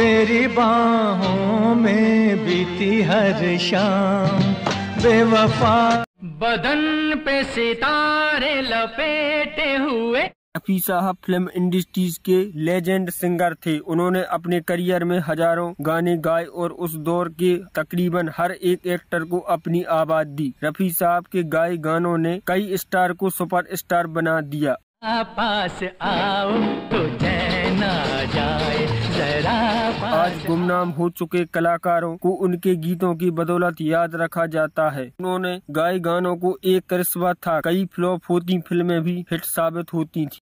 तेरी बाहों में बीती हर शाम बेवफा बदन पे सितारे लपेटे हुए रफी साहब फिल्म इंडस्ट्रीज के लेजेंड सिंगर थे उन्होंने अपने करियर में हजारों गाने गाए और उस दौर के तकरीबन हर एक एक्टर को अपनी आवाज दी रफी साहब के गाए गानों ने कई स्टार को सुपर स्टार बना दिया पास आओ तो जाए आज गुमनाम हो चुके कलाकारों को उनके गीतों की बदौलत याद रखा जाता है उन्होंने गाय गानों को एक करिश्मा था कई फ्लॉप होती फिल्में भी हिट साबित होती थी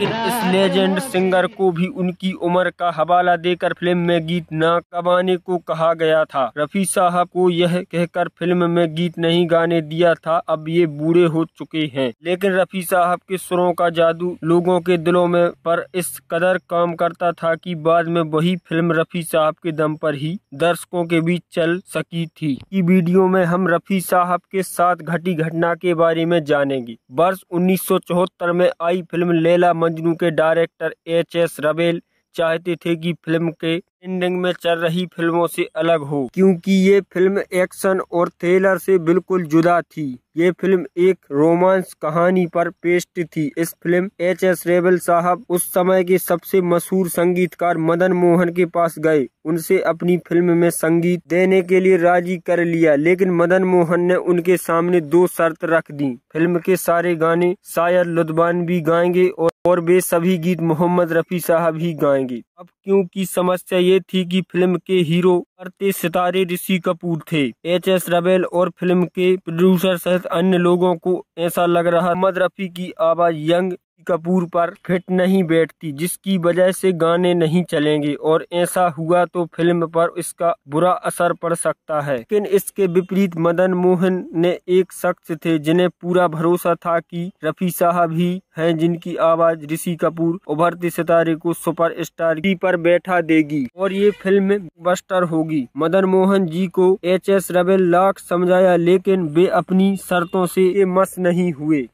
इस लेजेंड सिंगर को भी उनकी उम्र का हवाला देकर फिल्म में गीत न गवाने को कहा गया था रफी साहब को यह कहकर फिल्म में गीत नहीं गाने दिया था अब ये बूढ़े हो चुके हैं लेकिन रफी साहब के सुरों का जादू लोगों के दिलों में पर इस कदर काम करता था कि बाद में वही फिल्म रफ़ी साहब के दम पर ही दर्शकों के बीच चल सकी थी की वीडियो में हम रफ़ी साहब के साथ घटी घटना के बारे में जानेंगे वर्ष 1974 में आई फिल्म लेला मजनू के डायरेक्टर एच एस रबेल चाहते थे कि फिल्म के एंडिंग में चल रही फिल्मों से अलग हो क्योंकि ये फिल्म एक्शन और थ्रिलर से बिल्कुल जुदा थी ये फिल्म एक रोमांस कहानी पर पेस्ट थी इस फिल्म एच एस रेबल साहब उस समय के सबसे मशहूर संगीतकार मदन मोहन के पास गए उनसे अपनी फिल्म में संगीत देने के लिए राजी कर लिया लेकिन मदन मोहन ने उनके सामने दो शर्त रख दी फिल्म के सारे गाने शायर लुदबान भी गाएंगे और और वे सभी गीत मोहम्मद रफ़ी साहब ही गाएंगे अब क्योंकि समस्या ये थी कि फिल्म के हीरो करते सितारे ऋषि कपूर थे एच एस रबेल और फिल्म के प्रोड्यूसर सहित अन्य लोगों को ऐसा लग रहा मोहम्मद रफ़ी की आवाज़ यंग कपूर पर फिट नहीं बैठती जिसकी वजह से गाने नहीं चलेंगे और ऐसा हुआ तो फिल्म पर इसका बुरा असर पड़ सकता है लेकिन इसके विपरीत मदन मोहन ने एक शख्स थे जिन्हें पूरा भरोसा था कि रफी साहब ही हैं जिनकी आवाज ऋषि कपूर उभरते सितारे को सुपर स्टार की पर बैठा देगी और ये फिल्म बस्टर होगी मदन मोहन जी को एच एस रवे लाख समझाया लेकिन वे अपनी शर्तों से मस नहीं हुए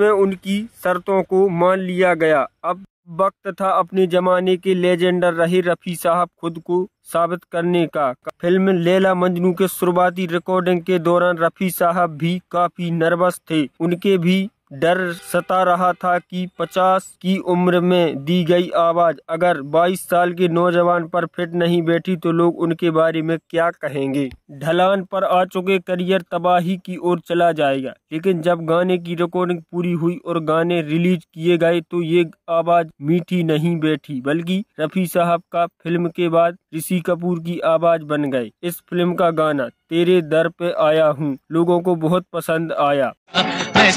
में उनकी शर्तों को मान लिया गया अब वक्त था अपने ज़माने के लेजेंडर रहे रफ़ी साहब खुद को साबित करने का फिल्म लेला मजनू के शुरुआती रिकॉर्डिंग के दौरान रफ़ी साहब भी काफ़ी नर्वस थे उनके भी डर सता रहा था कि पचास की उम्र में दी गई आवाज़ अगर बाईस साल के नौजवान पर फिट नहीं बैठी तो लोग उनके बारे में क्या कहेंगे ढलान पर आ चुके करियर तबाही की ओर चला जाएगा लेकिन जब गाने की रिकॉर्डिंग पूरी हुई और गाने रिलीज किए गए तो ये आवाज़ मीठी नहीं बैठी बल्कि रफ़ी साहब का फिल्म के बाद ऋषि कपूर की आवाज़ बन गए इस फिल्म का गाना तेरे दर पे आया हूँ लोगों को बहुत पसंद आया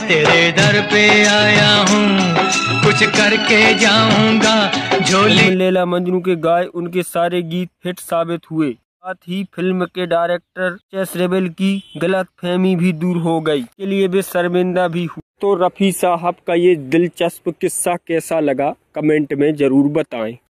तेरे दर दर पे आया हूँ कुछ करके जाऊंगा झोली लेला मजनू के गाय उनके सारे गीत हिट साबित हुए साथ ही फिल्म के डायरेक्टर चेस रेबेल की गलत फहमी भी दूर हो गई के लिए वे शर्मिंदा भी हुई तो रफ़ी साहब का ये दिलचस्प किस्सा कैसा लगा कमेंट में ज़रूर बताएं